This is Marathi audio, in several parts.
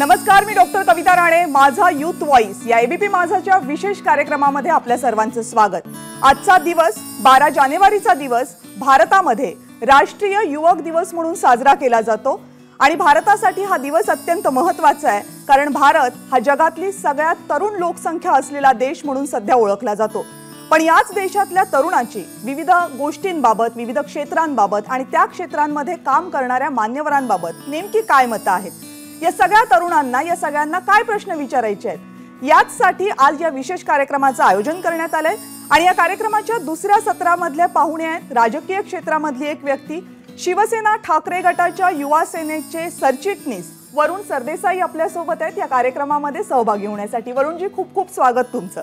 नमस्कार मी doctor Kavita Rane Majha youth voice या एबीपी माझाच्या विशेष कार्यक्रमामध्ये आपल्या सर्वांचं स्वागत आजचा दिवस बारा जानेवारीचा दिवस भारतामध्ये राष्ट्रीय युवक दिवस म्हणून साजरा केला जातो आणि भारतासाठी हा दिवस अत्यंत महत्त्वाचा आहे कारण भारत हा जगातली सगळ्यात तरुण लोकसंख्या असलेला देश म्हणून सध्या ओळखला जातो पण याच देशातल्या तरुणांची विविध गोष्टींबाबत विविध क्षेत्रांबाबत आणि त्या क्षेत्रांमध्ये काम करणाऱ्या मान्यवरांबाबत नेमकी काय मतं आहेत या सगळ्या तरुणांना या सगळ्यांना काय प्रश्न विचारायचे आहेत याचसाठी आज या विशेष कार्यक्रमाचं आयोजन करण्यात आलंय आणि या कार्यक्रमाच्या दुसऱ्या सत्रामधल्या पाहुणे आहेत राजकीय क्षेत्रामधली एक व्यक्ती शिवसेना ठाकरे गटाच्या युवा सेनेचे सरचिटणीस वरुण सरदेसाई आपल्यासोबत आहेत या कार्यक्रमामध्ये सहभागी होण्यासाठी वरुणजी खूप खूप स्वागत तुमचं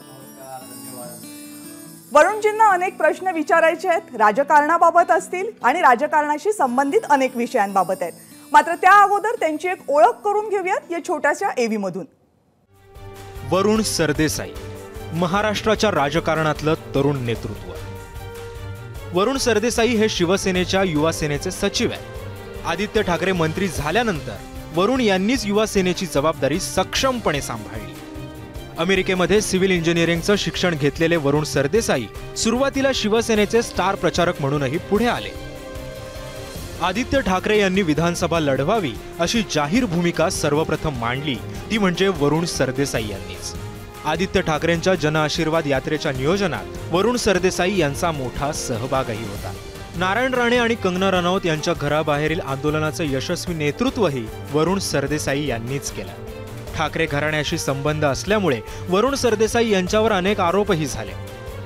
वरुणजींना अनेक प्रश्न विचारायचे आहेत राजकारणाबाबत असतील आणि राजकारणाशी संबंधित अनेक विषयांबाबत आहेत मात्र त्या अगोदर त्यांची एक ओळख करून घेऊयात या छोट्याशा एव्ही मधून वरुण सरदेसाई महाराष्ट्राच्या राजकारणातलं तरुण नेतृत्व वरुण सरदेसाई हे शिवसेनेच्या युवासेनेचे सचिव आहेत आदित्य ठाकरे मंत्री झाल्यानंतर वरुण यांनीच युवासेनेची जबाबदारी सक्षमपणे सांभाळली अमेरिकेमध्ये सिव्हिल इंजिनिअरिंगचं शिक्षण घेतलेले वरुण सरदेसाई सुरुवातीला शिवसेनेचे स्टार प्रचारक म्हणूनही पुढे आले आदित्य ठाकरे यांनी विधानसभा लढवावी अशी जाहीर भूमिका सर्वप्रथम मांडली ती म्हणजे वरुण सरदेसाई यांनीच आदित्य ठाकरेंच्या जनआशीर्वाद यात्रेच्या नियोजनात वरुण सरदेसाई यांचा मोठा सहभागही होता नारायण राणे आणि कंगना रनौत यांच्या घराबाहेरील आंदोलनाचं यशस्वी नेतृत्वही वरुण सरदेसाई यांनीच केलं ठाकरे घराण्याशी संबंध असल्यामुळे वरुण सरदेसाई यांच्यावर अनेक आरोपही झाले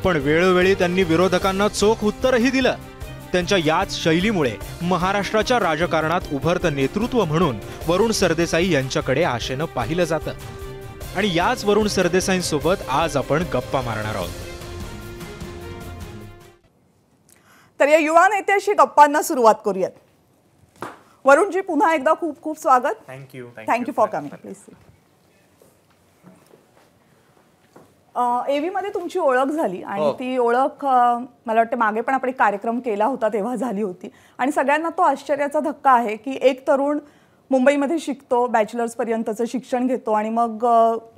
पण वेळोवेळी त्यांनी विरोधकांना चोख उत्तरही दिलं त्यांच्या याच शैलीमुळे महाराष्ट्राच्या राजकारणात उभरत नेतृत्व म्हणून वरुण सरदेसाई यांच्याकडे आशेनं पाहिलं जातं आणि याच वरुण सरदेसाईंसोबत आज आपण गप्पा मारणार आहोत तर या युवा नेत्याशी गप्पांना सुरुवात करूयात वरुणजी पुन्हा एकदा खूप खूप स्वागत thank you thank you for coming please मध्ये तुमची ओळख झाली आणि हो. ती ओळख मला वाटतं मागे पण आपण एक कार्यक्रम केला होता तेव्हा झाली होती आणि सगळ्यांना तो आश्चर्याचा धक्का आहे की एक तरुण मुंबईमध्ये शिकतो बॅचलर्स पर्यंतचं शिक्षण घेतो आणि मग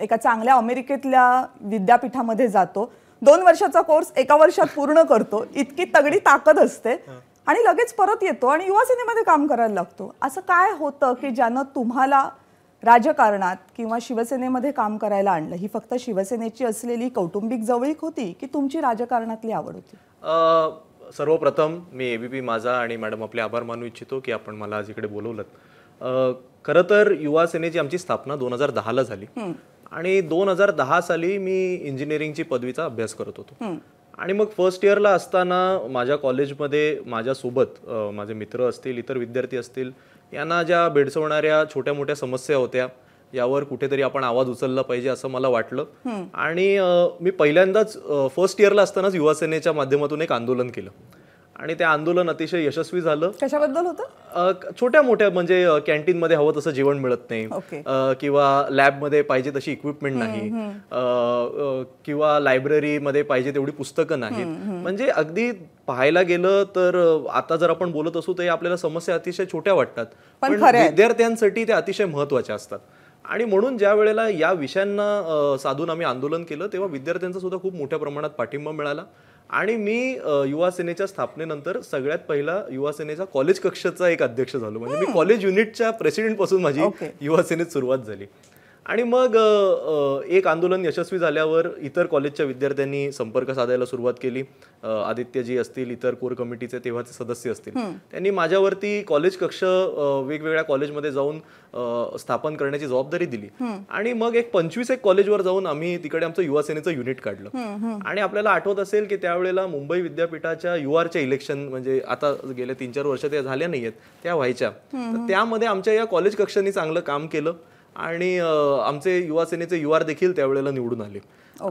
एका चांगल्या अमेरिकेतल्या विद्यापीठामध्ये जातो दोन वर्षाचा कोर्स एका वर्षात पूर्ण करतो इतकी तगडी ताकद असते हो. आणि लगेच परत येतो आणि युवा सिनेमध्ये काम करायला लागतो असं काय होतं की ज्यानं तुम्हाला राजकारणात किंवा शिवसेनेमध्ये काम करायला आणलं ही फक्त शिवसेनेची असलेली कौटुंबिक जवळीक होती की तुमची राजकारणातली आवड होती सर्वप्रथम मी पी माझा आणि मॅडम आपले आभार मानू इच्छितो की आपण मला आज इकडे बोलवलं खरं तर युवा सेनेची आमची स्थापना दोन हजार दहाला झाली आणि दोन हजार दहा साली मी इंजिनिअरिंगची पदवीचा अभ्यास करत होतो आणि मग फर्स्ट इयरला असताना माझ्या कॉलेजमध्ये माझ्यासोबत माझे मित्र असतील इतर विद्यार्थी असतील यांना ज्या भेडसवणाऱ्या छोट्या मोठ्या समस्या होत्या यावर कुठेतरी आपण आवाज उचलला पाहिजे असं मला वाटलं आणि मी पहिल्यांदाच फर्स्ट इयरला असतानाच युवासेनेच्या माध्यमातून एक आंदोलन केलं आणि ते आंदोलन अतिशय यशस्वी झालं कशाबद्दल होतं छोट्या मोठ्या म्हणजे कॅन्टीन मध्ये हवं तसं जेवण मिळत नाही किंवा लॅब मध्ये पाहिजे तशी इक्विपमेंट नाही किंवा लायब्ररी मध्ये पाहिजे तेवढी पुस्तकं नाहीत म्हणजे अगदी पाहायला गेलं तर आता जर आपण बोलत असू तर आपल्याला समस्या अतिशय छोट्या वाटतात पण विद्यार्थ्यांसाठी ते अतिशय महत्वाच्या असतात आणि म्हणून ज्या वेळेला या विषयांना साधून आम्ही आंदोलन केलं तेव्हा विद्यार्थ्यांचा सुद्धा खूप मोठ्या प्रमाणात पाठिंबा मिळाला आणि मी युवा सेनेच्या स्थापनेनंतर सगळ्यात पहिला युवासेनेचा कॉलेज कक्षाचा एक अध्यक्ष झालो म्हणजे मी कॉलेज युनिटच्या पासून माझी युवा सुरुवात झाली आणि मग एक आंदोलन यशस्वी झाल्यावर इतर कॉलेजच्या विद्यार्थ्यांनी संपर्क साधायला सुरुवात केली आदित्यजी असतील इतर कोर कमिटीचे तेव्हाचे सदस्य असतील त्यांनी माझ्यावरती कॉलेज कक्ष वेगवेगळ्या कॉलेजमध्ये जाऊन स्थापन करण्याची जबाबदारी दिली आणि मग एक पंचवीस एक कॉलेजवर जाऊन आम्ही तिकडे आमचं युवा सेनेचं युनिट काढलं आणि आपल्याला आठवत असेल की त्यावेळेला मुंबई विद्यापीठाच्या युआरच्या इलेक्शन म्हणजे आता गेल्या तीन चार वर्ष त्या झाल्या नाहीयेत त्या व्हायच्या त्यामध्ये आमच्या या कॉलेज कक्षांनी चांगलं काम केलं आणि आमचे युवा सेनेचे आर देखील त्यावेळेला निवडून आले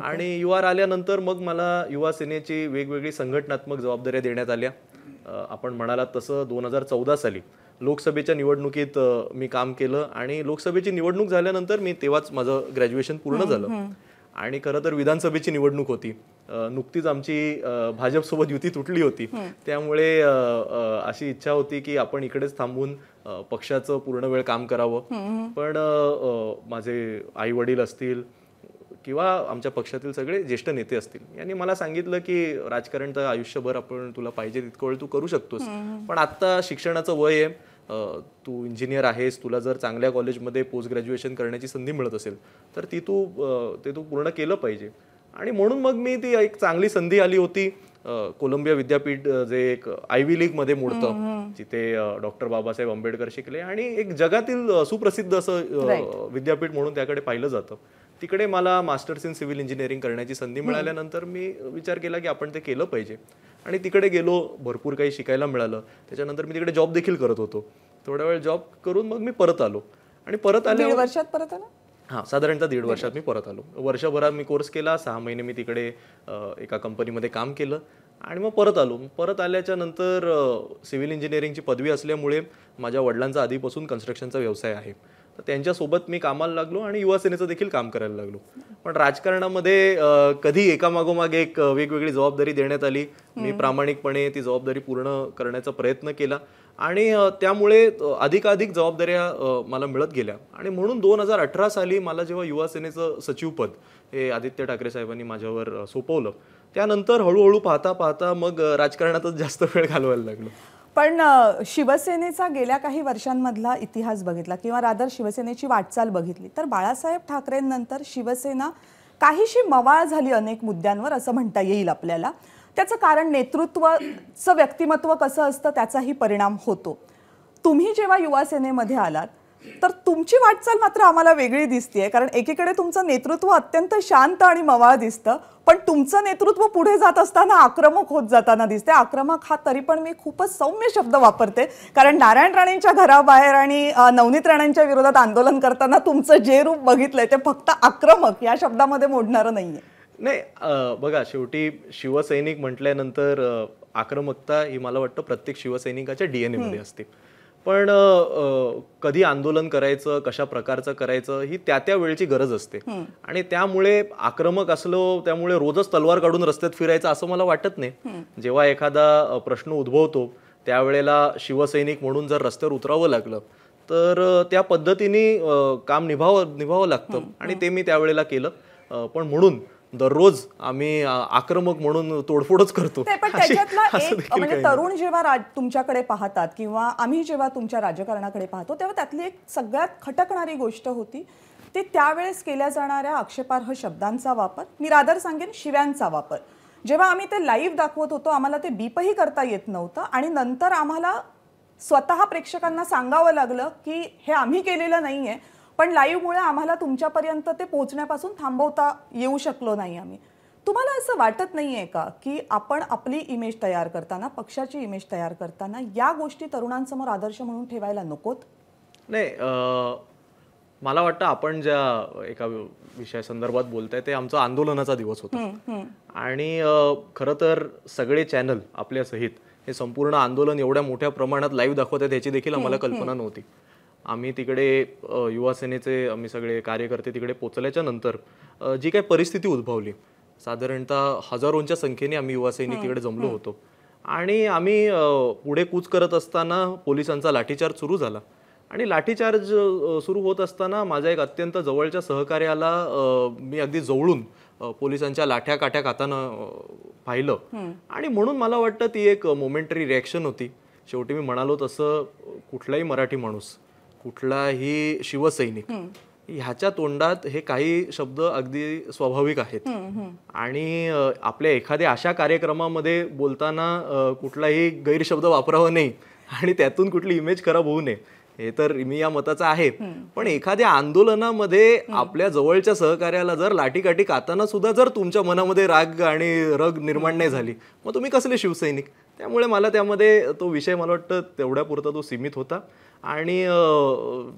आणि यु आर आल्यानंतर मग मला युवा सेनेची वेगवेगळी संघटनात्मक जबाबदाऱ्या देण्यात आल्या आपण म्हणाला तसं दोन हजार चौदा साली लोकसभेच्या निवडणुकीत मी काम केलं आणि लोकसभेची निवडणूक झाल्यानंतर मी तेव्हाच माझं ग्रॅज्युएशन पूर्ण झालं आणि खरं तर विधानसभेची निवडणूक होती नुकतीच आमची भाजपसोबत युती तुटली होती त्यामुळे अशी इच्छा होती की आपण इकडेच थांबून पक्षाचं पूर्ण वेळ काम करावं पण माझे आई वडील असतील किंवा आमच्या पक्षातील सगळे ज्येष्ठ नेते असतील यांनी मला सांगितलं की राजकारण तर आयुष्यभर आपण तुला पाहिजे तितकं वेळ तू करू शकतोस पण आत्ता शिक्षणाचं वय आहे तू इंजिनियर आहेस तुला जर चांगल्या कॉलेजमध्ये पोस्ट ग्रॅज्युएशन करण्याची संधी मिळत असेल तर ती तू ते तू पूर्ण केलं पाहिजे आणि म्हणून मग मी ती एक चांगली संधी आली होती कोलंबिया विद्यापीठ जे एक व्ही लीगमध्ये मोडतं जिथे डॉक्टर बाबासाहेब आंबेडकर शिकले आणि एक जगातील सुप्रसिद्ध असं विद्यापीठ म्हणून त्याकडे पाहिलं जातं तिकडे मला मास्टर्स इन सिव्हिल इंजिनिअरिंग करण्याची संधी मिळाल्यानंतर मी विचार केला की आपण ते केलं पाहिजे आणि तिकडे गेलो भरपूर काही शिकायला मिळालं त्याच्यानंतर मी तिकडे जॉब देखील करत होतो थोड्या वेळ जॉब करून मग मी परत आलो आणि परत आले वर्षात परत आलो हां साधारणतः दीड वर्षात मी परत आलो वर्षभरात मी कोर्स केला सहा महिने मी तिकडे एका कंपनीमध्ये काम केलं आणि मग परत आलो परत आल्याच्या नंतर सिव्हिल इंजिनिअरिंगची पदवी असल्यामुळे माझ्या वडिलांचा आधीपासून कन्स्ट्रक्शनचा व्यवसाय आहे तर त्यांच्यासोबत मी कामाला लागलो आणि युवासेनेचं देखील काम करायला लागलो पण राजकारणामध्ये कधी एकामागोमागे एक वेगवेगळी जबाबदारी देण्यात आली मी प्रामाणिकपणे ती जबाबदारी पूर्ण करण्याचा प्रयत्न केला आणि त्यामुळे अधिकाधिक जबाबदाऱ्या मला मिळत गेल्या आणि म्हणून दोन हजार अठरा साली मला जेव्हा युवासेनेचं सचिवपद हे आदित्य ठाकरे साहेबांनी माझ्यावर सोपवलं त्यानंतर हळूहळू पाहता पाहता मग राजकारणातच जास्त वेळ घालवायला लागलो पण शिवसेनेचा गेल्या काही वर्षांमधला इतिहास बघितला किंवा रादर शिवसेनेची वाटचाल बघितली तर बाळासाहेब ठाकरेंनंतर शिवसेना काहीशी मवाळ झाली अनेक मुद्द्यांवर असं म्हणता येईल आपल्याला त्याचं कारण नेतृत्वाचं व्यक्तिमत्व कसं असतं त्याचाही परिणाम होतो तुम्ही जेव्हा युवासेनेमध्ये आलात तर तुमची वाटचाल मात्र आम्हाला वेगळी दिसतीये कारण एकीकडे तुमचं नेतृत्व अत्यंत शांत आणि मवाळ दिसतं पण तुमचं नेतृत्व पुढे जात असताना आक्रमक होत जाताना दिसते आक्रमक हा तरी पण मी खूपच सौम्य शब्द वापरते कारण नारायण राणेंच्या घराबाहेर आणि नवनीत राणेंच्या विरोधात आंदोलन करताना तुमचं जे रूप बघितलंय ते फक्त आक्रमक या शब्दामध्ये मोडणार नाहीये नाही बघा शेवटी शिवसैनिक म्हटल्यानंतर आक्रमकता ही मला वाटतं प्रत्येक शिवसैनिकाच्या डीएनए मध्ये असते पण कधी आंदोलन करायचं कशा प्रकारचं करायचं ही त्या त्या वेळेची गरज असते आणि त्यामुळे आक्रमक असलो त्यामुळे रोजच तलवार काढून रस्त्यात फिरायचं असं मला वाटत नाही जेव्हा एखादा प्रश्न उद्भवतो त्यावेळेला शिवसैनिक म्हणून जर रस्त्यावर उतरावं लागलं तर त्या पद्धतीने काम निभावं निभावं लागतं आणि ते मी त्यावेळेला केलं पण म्हणून दररोज आम्ही आक्रमक म्हणून तोडफोडच करतो म्हणजे तरुण जेव्हा तुमच्याकडे पाहतात किंवा आम्ही जेव्हा तुमच्या राजकारणाकडे पाहतो तेव्हा त्यातली एक सगळ्यात खटकणारी गोष्ट होती ती त्यावेळेस केल्या जाणाऱ्या आक्षेपार्ह शब्दांचा वापर मी रादर सांगेन शिव्यांचा वापर जेव्हा आम्ही ते लाईव्ह दाखवत होतो आम्हाला ते बीपही करता येत नव्हतं आणि नंतर आम्हाला स्वतः प्रेक्षकांना सांगावं लागलं की हे आम्ही केलेलं नाही पण लाईव्हमुळे आम्हाला तुमच्यापर्यंत ते पोहोचण्यापासून थांबवता येऊ शकलो नाही आम्ही तुम्हाला असं वाटत नाही आहे का की आपण आपली इमेज तयार करताना पक्षाची इमेज तयार करताना या गोष्टी तरुणांसमोर आदर्श म्हणून ठेवायला नकोत नाही मला वाटतं आपण ज्या एका विषयासंदर्भात बोलत आहे ते आमचा आंदोलनाचा दिवस होता आणि खरं तर सगळे चॅनल आपल्या सहित हे संपूर्ण आंदोलन एवढ्या मोठ्या प्रमाणात लाईव्ह दाखवत आहेत याची देखील आम्हाला कल्पना नव्हती आम्ही तिकडे युवासेनेचे आम्ही सगळे कार्यकर्ते तिकडे पोचल्याच्या नंतर जी काही परिस्थिती उद्भवली साधारणतः हजारोंच्या संख्येने आम्ही सेने तिकडे जमलो होतो आणि आम्ही पुढे कूच करत असताना पोलिसांचा लाठीचार्ज सुरू झाला आणि लाठीचार्ज सुरू होत असताना माझ्या एक अत्यंत जवळच्या सहकार्याला मी अगदी जवळून पोलिसांच्या लाठ्या काठ्या खाताना पाहिलं आणि म्हणून मला वाटतं ती एक मोमेंटरी रिॲक्शन होती शेवटी मी म्हणालो तसं कुठलाही मराठी माणूस कुठलाही शिवसैनिक ह्याच्या तोंडात हे काही शब्द अगदी स्वाभाविक आहेत आणि आपल्या एखाद्या अशा कार्यक्रमामध्ये बोलताना कुठलाही गैरशब्द वापरावा नाही आणि त्यातून कुठली इमेज खराब होऊ नये हे तर मी या मताचा आहे पण एखाद्या आंदोलनामध्ये आपल्या जवळच्या सहकार्याला जर लाटीकाठी काताना सुद्धा जर तुमच्या मनामध्ये राग आणि रग निर्माण नाही झाली मग तुम्ही कसले शिवसैनिक त्यामुळे मला त्यामध्ये तो विषय मला वाटतं पुरता तो सीमित होता आणि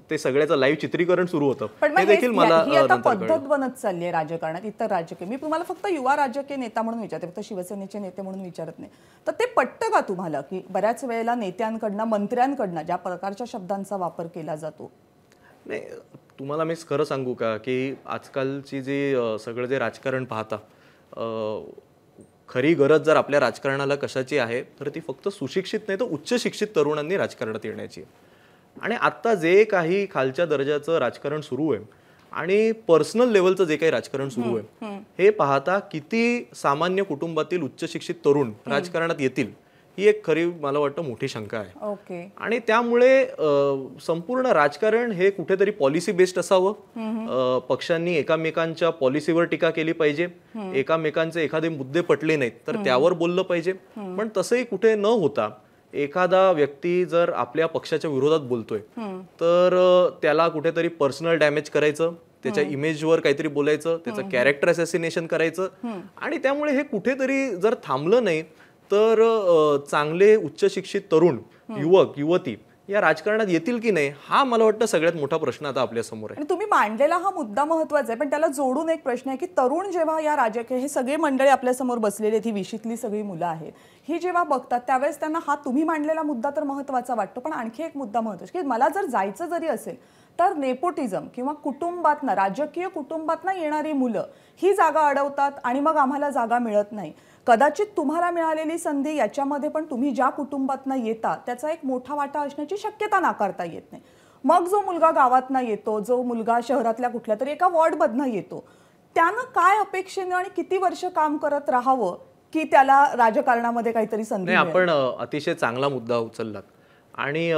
ते सगळ्याचं लाईव्ह चित्रीकरण सुरू होतं हे देखील मला पद्धत बनत चालली आहे राजकारणात इतर राजकीय मी तुम्हाला फक्त युवा राजकीय नेता म्हणून विचारते फक्त शिवसेनेचे नेते म्हणून विचारत नाही तर ते पटतं का तुम्हाला की बऱ्याच वेळेला नेत्यांकडनं मंत्र्यांकडनं ज्या प्रकारच्या शब्दांचा वापर केला जातो नाही तुम्हाला मी खरं सांगू का की आजकालची जी सगळं जे राजकारण पाहता खरी गरज जर आपल्या राजकारणाला कशाची आहे तर ती फक्त सुशिक्षित नाही तर उच्च शिक्षित तरुणांनी राजकारणात येण्याची आणि आत्ता जे काही खालच्या दर्जाचं राजकारण सुरू आहे आणि पर्सनल लेवलचं जे काही राजकारण सुरू आहे हे पाहता किती सामान्य कुटुंबातील उच्च शिक्षित तरुण राजकारणात येतील ही एक खरी मला वाटतं मोठी शंका आहे ओके आणि त्यामुळे संपूर्ण राजकारण हे कुठेतरी पॉलिसी बेस्ड असावं पक्षांनी एकामेकांच्या पॉलिसीवर टीका केली पाहिजे एकामेकांचे एखादे मुद्दे पटले नाहीत तर त्यावर बोललं पाहिजे पण तसंही कुठे न होता एखादा व्यक्ती जर आपल्या पक्षाच्या विरोधात बोलतोय तर त्याला कुठेतरी पर्सनल डॅमेज करायचं त्याच्या इमेजवर काहीतरी बोलायचं त्याचं कॅरेक्टर असॅसिनेशन करायचं आणि त्यामुळे हे कुठेतरी जर थांबलं नाही तर चांगले उच्च शिक्षित तरुण युवक युवती या राजकारणात येतील की नाही हा मला वाटतं सगळ्यात मोठा प्रश्न आता आपल्या समोर आहे तुम्ही मांडलेला हा मुद्दा महत्वाचा आहे पण त्याला जोडून एक प्रश्न आहे की तरुण जेव्हा या राजकीय हे सगळे मंडळी आपल्या समोर बसलेली आहेत ही विशीतली सगळी मुलं आहेत ही जेव्हा बघतात त्यावेळेस त्यांना हा तुम्ही मांडलेला मुद्दा तर महत्वाचा वाटतो पण आणखी एक मुद्दा महत्वाचा की मला जर जायचं जरी असेल तर नेपोटिझम किंवा कुटुंबातनं राजकीय कुटुंबातनं येणारी मुलं ही जागा अडवतात आणि मग आम्हाला जागा मिळत नाही कदाचित तुम्हाला मिळालेली संधी याच्यामध्ये पण तुम्ही ज्या कुटुंबातनं येता त्याचा एक मोठा वाटा असण्याची शक्यता नाकारता येत नाही मग जो मुलगा गावातनं येतो जो मुलगा शहरातल्या कुठल्या तरी एका वॉर्डमधनं येतो त्यानं काय अपेक्षेनं आणि किती वर्ष काम करत राहावं की त्याला राजकारणामध्ये काहीतरी संधी आपण अतिशय चांगला मुद्दा उचललात आणि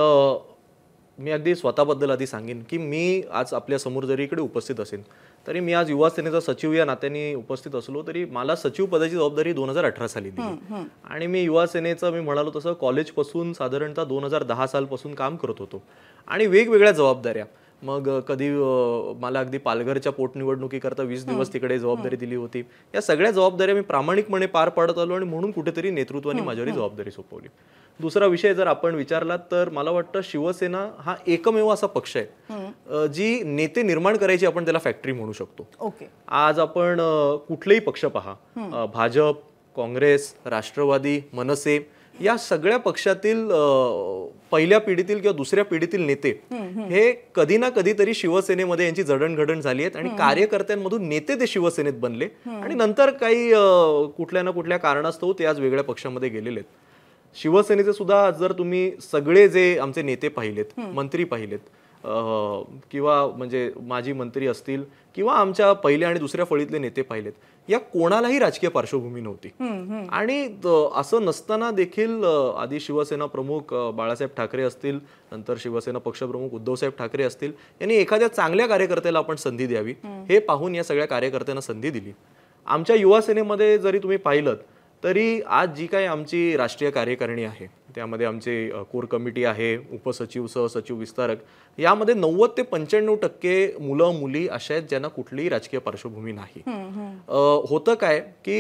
मी अगदी स्वतःबद्दल आधी सांगेन की मी आज आपल्या समोर जरी इकडे उपस्थित असेल तरी मी आज युवा सेनेचा सचिव या नात्याने उपस्थित असलो तरी मला सचिव पदाची जबाबदारी दोन हजार अठरा साली दिली आणि मी युवा सेनेचं मी म्हणालो तसं कॉलेजपासून साधारणतः दोन हजार दहा सालपासून काम करत होतो आणि वेगवेगळ्या जबाबदाऱ्या मग कधी मला अगदी पालघरच्या पोटनिवडणुकीकरता वीस दिवस तिकडे जबाबदारी दिली होती या सगळ्या जबाबदाऱ्या मी प्रामाणिकपणे पार पाडत आलो आणि म्हणून कुठेतरी नेतृत्वाने माझ्यावर जबाबदारी सोपवली दुसरा विषय जर आपण विचारला तर मला वाटतं शिवसेना हा एकमेव असा पक्ष आहे जी नेते निर्माण करायची आपण त्याला फॅक्टरी म्हणू शकतो आज आपण कुठलेही पक्ष पहा भाजप काँग्रेस राष्ट्रवादी मनसे या सगळ्या पक्षातील पहिल्या पिढीतील किंवा दुसऱ्या पिढीतील नेते हे कधी ना कधीतरी शिवसेनेमध्ये यांची जडणघडण झाली आहेत आणि कार्यकर्त्यांमधून नेते ते शिवसेनेत बनले आणि नंतर काही कुठल्या ना कुठल्या कारणास्तव ते आज वेगळ्या पक्षामध्ये गेलेले आहेत शिवसेनेचे सुद्धा जर तुम्ही सगळे जे आमचे नेते पाहिलेत मंत्री पाहिलेत किंवा म्हणजे माजी मंत्री असतील किंवा आमच्या पहिल्या आणि दुसऱ्या फळीतले नेते पाहिलेत या कोणालाही राजकीय पार्श्वभूमी नव्हती आणि असं नसताना देखील आधी शिवसेना प्रमुख बाळासाहेब ठाकरे असतील नंतर शिवसेना पक्षप्रमुख उद्धवसाहेब ठाकरे असतील यांनी एखाद्या चांगल्या कार्यकर्त्याला आपण संधी द्यावी हे पाहून या सगळ्या कार्यकर्त्यांना संधी दिली आमच्या युवासेनेमध्ये जरी तुम्ही पाहिलं तरी आज जी काय आमची राष्ट्रीय कार्यकारिणी आहे त्यामध्ये आमचे कोर कमिटी आहे उपसचिव सहसचिव विस्तारक यामध्ये नव्वद ते पंच्याण्णव टक्के मुलं मुली अशा आहेत ज्यांना कुठलीही राजकीय पार्श्वभूमी नाही होतं काय की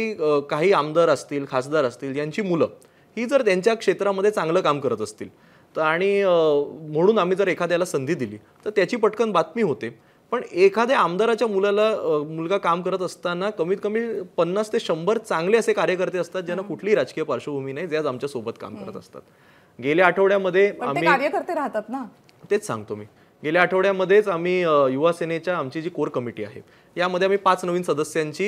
काही आमदार असतील खासदार असतील यांची मुलं ही जर त्यांच्या क्षेत्रामध्ये चांगलं काम करत असतील तर आणि म्हणून आम्ही जर एखाद्याला संधी दिली तर त्याची पटकन बातमी होते पण एखाद्या आमदाराच्या मुलाला मुलगा काम करत असताना कमीत कमी पन्नास ते शंभर चांगले असे कार्यकर्ते असतात ज्यांना कुठलीही राजकीय पार्श्वभूमी नाही जे आज आमच्या सोबत काम करत असतात गेल्या आठवड्यामध्ये आम्ही कार्यकर्ते राहतात ना तेच सांगतो मी गेल्या आठवड्यामध्येच आम्ही युवा सेनेच्या आमची जी कोर कमिटी आहे यामध्ये आम्ही पाच नवीन सदस्यांची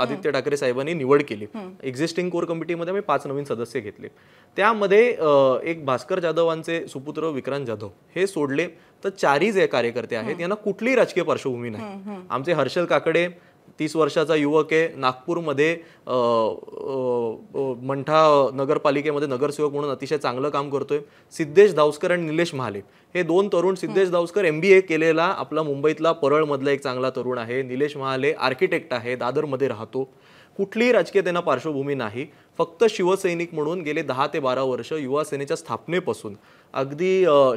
आदित्य ठाकरे साहेबांनी निवड केली एक्झिस्टिंग कोर कमिटीमध्ये आम्ही पाच नवीन सदस्य घेतले त्यामध्ये एक भास्कर जाधवांचे सुपुत्र विक्रांत जाधव हे सोडले तर चारही जे कार्यकर्ते आहेत यांना कुठलीही राजकीय पार्श्वभूमी नाही आमचे हर्षल काकडे तीस वर्षाचा युवक आहे नागपूरमध्ये मंठा नगरपालिकेमध्ये नगरसेवक म्हणून अतिशय चांगलं काम करतोय सिद्धेश धावसकर आणि निलेश महाले हे दोन तरुण सिद्धेश धावसकर एम बी ए केलेला आपला मुंबईतला परळमधला एक चांगला तरुण आहे निलेश महाले आर्किटेक्ट आहे दादरमध्ये राहतो कुठलीही राजकीय त्यांना पार्श्वभूमी नाही फक्त शिवसैनिक म्हणून गेले दहा ते बारा वर्ष युवासेनेच्या स्थापनेपासून अगदी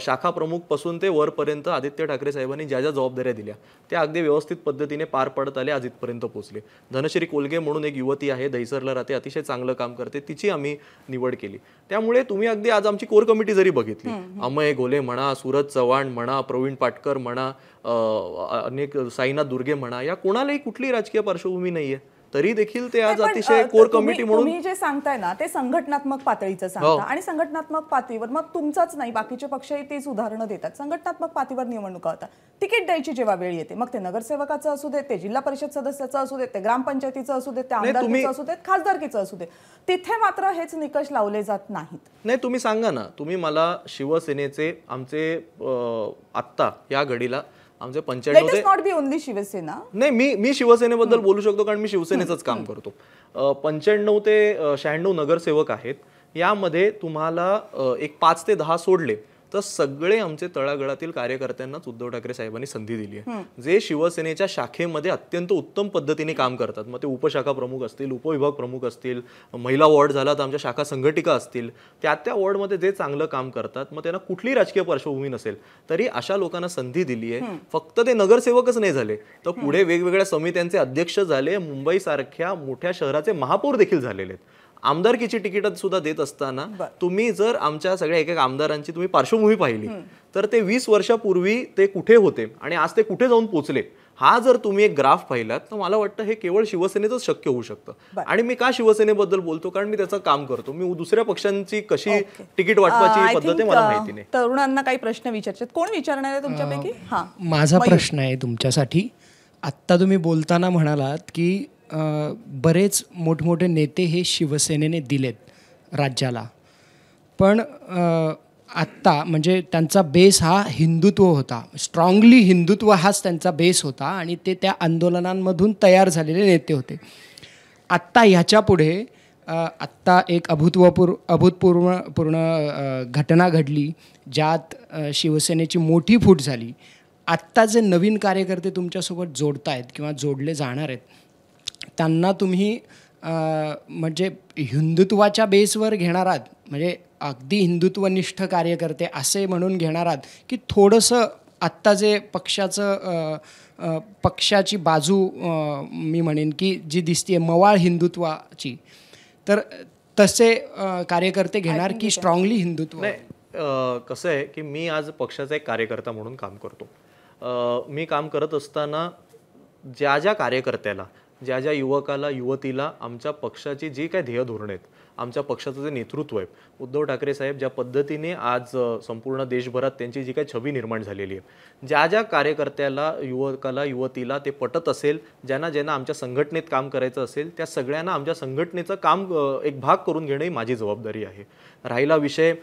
शाखा पासून ते वरपर्यंत आदित्य ठाकरे साहेबांनी ज्या ज्या जबाबदाऱ्या दिल्या त्या अगदी व्यवस्थित पद्धतीने पार पडत आल्या इथपर्यंत पोहोचले धनश्री कोलगे म्हणून एक युवती आहे दहिसरला राहते अतिशय चांगलं काम करते तिची आम्ही निवड केली त्यामुळे तुम्ही अगदी आज आमची कोर कमिटी जरी बघितली अमय गोले म्हणा सूरज चव्हाण म्हणा प्रवीण पाटकर म्हणा अनेक साईनाथ दुर्गे म्हणा या कोणालाही कुठली राजकीय पार्श्वभूमी नाही आहे तरी देखील ते आज अतिशय कोर कमिटी म्हणून जे सांगताय ना ते संघटनात्मक पातळीचं सांगता हो. आणि संघटनात्मक पातळीवर मग तुमचाच नाही बाकीचे पक्षही तेच उदाहरणं देतात संघटनात्मक पातळीवर निवडणुका होतात तिकीट द्यायची जेव्हा वेळ येते मग ते नगरसेवकाचं असू दे ते जिल्हा परिषद सदस्याचं असू दे ते ग्रामपंचायतीचं असू दे ते आमदारकीचं असू देत खासदारकीचं असू दे तिथे मात्र हेच निकष लावले जात नाहीत नाही तुम्ही सांगा ना तुम्ही मला शिवसेनेचे आमचे आत्ता या घडीला आमचे पंच्याण्णव नॉट ओनली शिवसेना नाही मी मी शिवसेनेबद्दल बोलू शकतो कारण मी शिवसेनेचंच काम करतो पंच्याण्णव ते शहाण्णव नगरसेवक आहेत यामध्ये तुम्हाला एक पाच ते दहा सोडले तर सगळे आमचे तळागळातील कार्यकर्त्यांनाच उद्धव ठाकरे साहेबांनी संधी दिली आहे जे शिवसेनेच्या शाखेमध्ये अत्यंत उत्तम पद्धतीने काम करतात मग ते उपशाखा प्रमुख असतील उपविभाग प्रमुख असतील महिला वॉर्ड झाला तर आमच्या शाखा संघटिका असतील त्या त्या वॉर्डमध्ये जे चांगलं काम करतात मग त्यांना कुठली राजकीय पार्श्वभूमी नसेल तरी अशा लोकांना संधी दिली आहे फक्त ते नगरसेवकच नाही झाले तर पुढे वेगवेगळ्या समित्यांचे अध्यक्ष झाले मुंबईसारख्या मोठ्या शहराचे महापौर देखील झालेले आहेत आमदारकीची तिकीट सुद्धा देत असताना तुम्ही जर आमच्या सगळ्या एक एक आमदारांची तुम्ही पार्श्वभूमी पाहिली तर ते वीस वर्षापूर्वी ते कुठे होते आणि आज ते कुठे जाऊन पोचले हा जर तुम्ही एक ग्राफ पाहिलात तर मला वाटतं हे केवळ शिवसेनेतच शक्य होऊ शकतं आणि मी का शिवसेनेबद्दल बोलतो कारण मी त्याचं काम करतो मी दुसऱ्या पक्षांची कशी तिकीट वाटपाची पद्धत मला माहिती नाही तरुणांना काही प्रश्न विचारतात कोण विचारणार आहे तुमच्यापैकी माझा प्रश्न आहे तुमच्यासाठी आत्ता तुम्ही बोलताना म्हणालात की बरेच मोठमोठे नेते हे शिवसेनेने दिलेत राज्याला पण आत्ता म्हणजे त्यांचा बेस हा हिंदुत्व होता स्ट्रॉंगली हिंदुत्व हाच त्यांचा बेस होता आणि ते त्या आंदोलनांमधून तयार झालेले नेते होते आत्ता ह्याच्यापुढे आत्ता एक अभूतपूर्व अभूतपूर्व पूर्ण घटना घडली ज्यात शिवसेनेची मोठी फूट झाली आत्ता जे नवीन कार्यकर्ते तुमच्यासोबत जोडतायत किंवा जोडले जाणार आहेत त्यांना तुम्ही म्हणजे हिंदुत्वाच्या बेसवर घेणार आहात म्हणजे अगदी हिंदुत्वनिष्ठ कार्यकर्ते असे म्हणून घेणार आहात की थोडंसं आत्ता जे पक्षाचं पक्षाची बाजू मी म्हणेन की जी दिसते मवाळ हिंदुत्वाची तर तसे कार्यकर्ते घेणार की स्ट्रॉंगली हिंदुत्व कसं आहे की मी आज पक्षाचा एक कार्यकर्ता म्हणून काम करतो मी काम करत असताना ज्या ज्या कार्यकर्त्याला ज्या ज्या युवकाला युवतीला आमच्या पक्षाची जी काय ध्येय धोरण आहेत आमच्या पक्षाचं जे नेतृत्व आहे उद्धव ठाकरे साहेब ज्या पद्धतीने आज संपूर्ण देशभरात त्यांची जी काही छबी निर्माण झालेली आहे ज्या ज्या कार्यकर्त्याला युवकाला युवतीला ते पटत असेल ज्यांना ज्यांना आमच्या संघटनेत काम करायचं असेल त्या सगळ्यांना आमच्या संघटनेचं काम एक भाग करून घेणं ही माझी जबाबदारी आहे राहिला विषय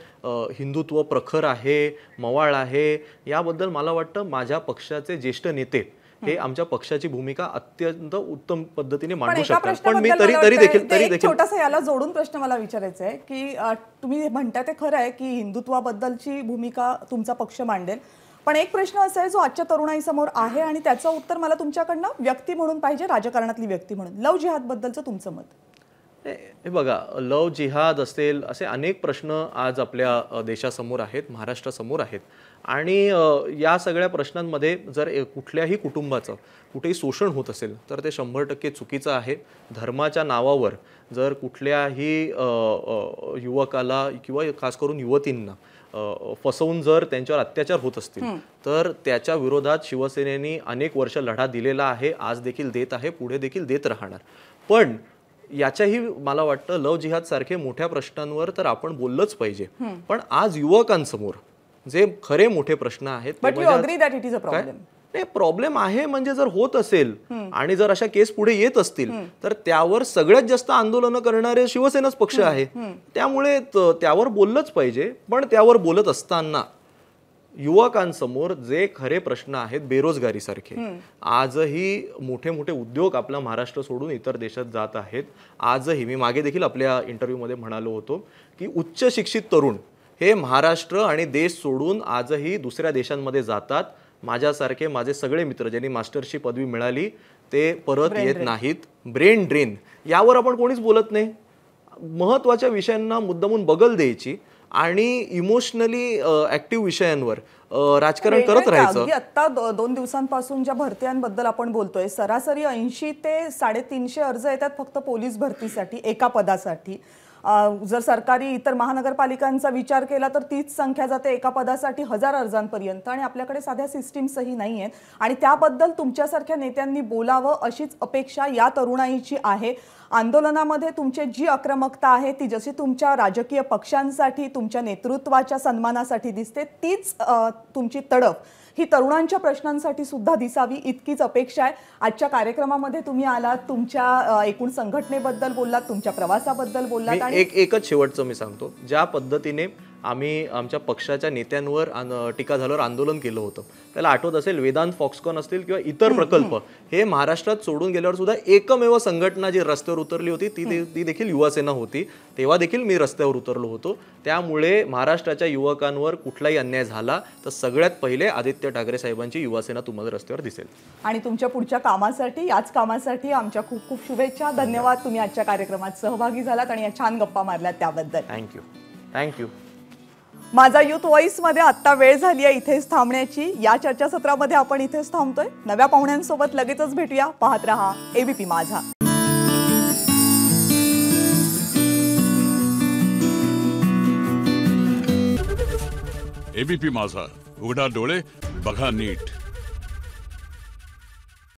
हिंदुत्व प्रखर आहे मवाळ आहे याबद्दल मला वाटतं माझ्या पक्षाचे ज्येष्ठ नेते हे आमच्या पक्षाची भूमिका अत्यंत उत्तम पद्धतीने मांडू शकतात पण मी तरी तरी देखील तरी देखील छोटासा याला जोडून प्रश्न मला विचारायचा आहे की तुम्ही म्हणता ते खरं आहे की हिंदुत्वाबद्दलची भूमिका तुमचा पक्ष मांडेल पण एक प्रश्न असा आहे जो आजच्या तरुणाई समोर आहे आणि त्याचं उत्तर मला तुमच्याकडनं व्यक्ती म्हणून पाहिजे राजकारणातली व्यक्ती म्हणून लव जिहाद बद्दलच तुमचं मत हे बघा लव जिहाद असेल असे अनेक प्रश्न आज आपल्या देशासमोर आहेत महाराष्ट्रासमोर आहेत आणि या सगळ्या प्रश्नांमध्ये जर कुठल्याही कुटुंबाचं कुठेही शोषण होत असेल तर ते शंभर टक्के चुकीचं आहे धर्माच्या नावावर जर कुठल्याही युवकाला किंवा खास करून युवतींना फसवून जर त्यांच्यावर अत्याचार होत असतील तर त्याच्या विरोधात शिवसेनेने अनेक वर्ष लढा दिलेला आहे आज देखील देत आहे पुढे देखील देत राहणार पण याच्याही मला वाटतं लव जिहाद सारखे मोठ्या प्रश्नांवर तर आपण बोललंच पाहिजे पण आज युवकांसमोर जे खरे मोठे प्रश्न आहेत प्रॉब्लेम आहे म्हणजे जर होत असेल आणि जर अशा केस पुढे येत असतील तर त्यावर सगळ्यात जास्त आंदोलन करणारे शिवसेनाच पक्ष आहे त्यामुळे त्यावर बोललंच पाहिजे पण त्यावर बोलत असताना युवकांसमोर जे खरे प्रश्न आहेत बेरोजगारी सारखे आजही मोठे मोठे उद्योग आपला महाराष्ट्र सोडून इतर देशात जात आहेत आजही मी मागे देखील आपल्या मध्ये म्हणालो होतो की उच्च शिक्षित तरुण हे महाराष्ट्र आणि देश सोडून आजही दुसऱ्या देशांमध्ये जातात माझ्यासारखे माझे सगळे मित्र ज्यांनी मास्टरची पदवी मिळाली ते परत येत नाहीत ब्रेन ड्रेन यावर आपण कोणीच बोलत नाही महत्त्वाच्या विषयांना मुद्दामून बगल द्यायची आणि इमोशनली ऍक्टिव्ह विषयांवर राजकारण करत राहायचं आत्ता दोन दिवसांपासून ज्या भरत्यांबद्दल आपण बोलतोय सरासरी ऐंशी ते साडेतीनशे अर्ज येतात फक्त पोलीस भरतीसाठी एका पदासाठी जर सरकारी इतर महानगरपालिकांचा विचार केला तर तीच संख्या जाते एका पदासाठी हजार अर्जांपर्यंत आणि आपल्याकडे साध्या सिस्टीम्सही नाही आहेत आणि त्याबद्दल तुमच्यासारख्या नेत्यांनी बोलावं अशीच अपेक्षा या तरुणाईची आहे आंदोलनामध्ये तुमची जी आक्रमकता आहे ती जशी तुमच्या राजकीय पक्षांसाठी तुमच्या नेतृत्वाच्या सन्मानासाठी दिसते तीच तुमची तडफ ही तरुणांच्या प्रश्नांसाठी सुद्धा दिसावी इतकीच अपेक्षा आहे आजच्या कार्यक्रमामध्ये तुम्ही आलात तुमच्या एकूण संघटनेबद्दल बोललात तुमच्या प्रवासाबद्दल बोललात आणि एकच शेवटचं मी सांगतो ज्या पद्धतीने आम्ही आमच्या पक्षाच्या नेत्यांवर टीका झाल्यावर आंदोलन केलं होतं त्याला आठवत असेल वेदांत फॉक्सकॉन असतील किंवा इतर प्रकल्प हे महाराष्ट्रात सोडून गेल्यावर सुद्धा एकमेव संघटना जी रस्त्यावर उतरली होती ती ती देखील युवासेना होती तेव्हा देखील मी रस्त्यावर उतरलो होतो त्यामुळे महाराष्ट्राच्या युवकांवर कुठलाही अन्याय झाला तर सगळ्यात पहिले आदित्य ठाकरे साहेबांची युवासेना तुम्हाला रस्त्यावर दिसेल आणि तुमच्या पुढच्या कामासाठी याच कामासाठी आमच्या खूप खूप शुभेच्छा धन्यवाद तुम्ही आजच्या कार्यक्रमात सहभागी झालात आणि या छान गप्पा मारल्यात त्याबद्दल थँक्यू थँक्यू माझा युथ मध्ये आत्ता वेळ झाली आहे इथेच थांबण्याची या चर्चासत्रामध्ये आपण इथेच थांबतोय नव्या पाहुण्यांसोबत लगेचच भेटूया पाहत रहा एबीपी माझा एबीपी माझा उघडा डोळे बघा नीट